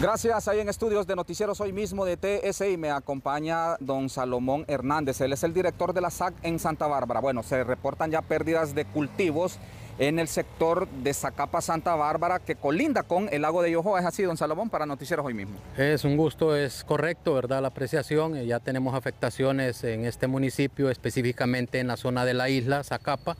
Gracias. Ahí en estudios de noticieros hoy mismo de TSI me acompaña don Salomón Hernández. Él es el director de la SAC en Santa Bárbara. Bueno, se reportan ya pérdidas de cultivos en el sector de Zacapa Santa Bárbara que colinda con el lago de Yojoa, Es así, don Salomón, para noticieros hoy mismo. Es un gusto, es correcto, ¿verdad? La apreciación. Eh, ya tenemos afectaciones en este municipio, específicamente en la zona de la isla, Zacapa.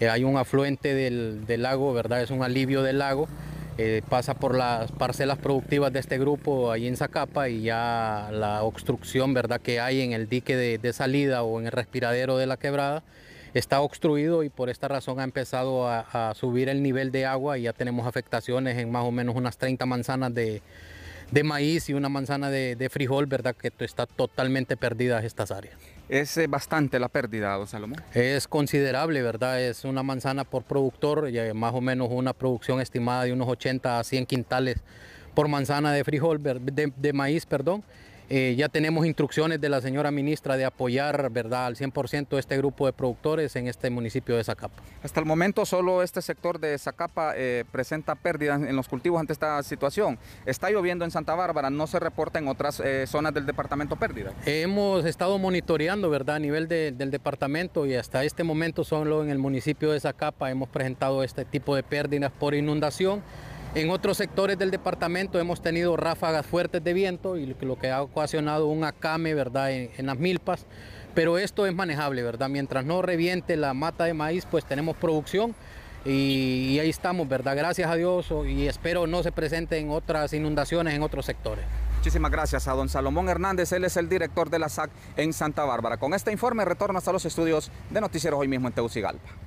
Eh, hay un afluente del, lago, ¿verdad? Es un alivio del lago. Eh, pasa por las parcelas productivas de este grupo ahí en Zacapa y ya la obstrucción ¿verdad? que hay en el dique de, salida o en el respiradero de la quebrada está obstruido y por esta razón ha empezado a subir el nivel de agua y ya tenemos afectaciones en más o menos unas 30 manzanas de, de maíz y una manzana de, frijol, ¿verdad? Que está totalmente perdida estas áreas. Es eh, bastante la pérdida, don Salomón. Es considerable, ¿verdad? Es una manzana por productor, y eh, más o menos una producción estimada de unos 80 a 100 quintales por manzana de frijol, de, de maíz, perdón eh, ya tenemos instrucciones de la señora ministra de apoyar ¿verdad? al 100% este grupo de productores en este municipio de Zacapa. Hasta el momento solo este sector de Zacapa eh, presenta pérdidas en los cultivos ante esta situación. Está lloviendo en Santa Bárbara, no se reporta en otras eh, zonas del departamento pérdidas. Hemos estado monitoreando ¿verdad? a nivel del departamento y hasta este momento solo en el municipio de Zacapa hemos presentado este tipo de pérdidas por inundación. En otros sectores del departamento hemos tenido ráfagas fuertes de viento y lo que ha ocasionado un acame ¿verdad? En, las milpas, pero esto es manejable, ¿verdad? Mientras no reviente la mata de maíz, pues tenemos producción y, ahí estamos, ¿verdad? Gracias a Dios y espero no se presenten otras inundaciones en otros sectores. Muchísimas gracias a don Salomón Hernández, él es el director de la SAC en Santa Bárbara. Con este informe retorno hasta los estudios de Noticieros hoy mismo en Tegucigalpa.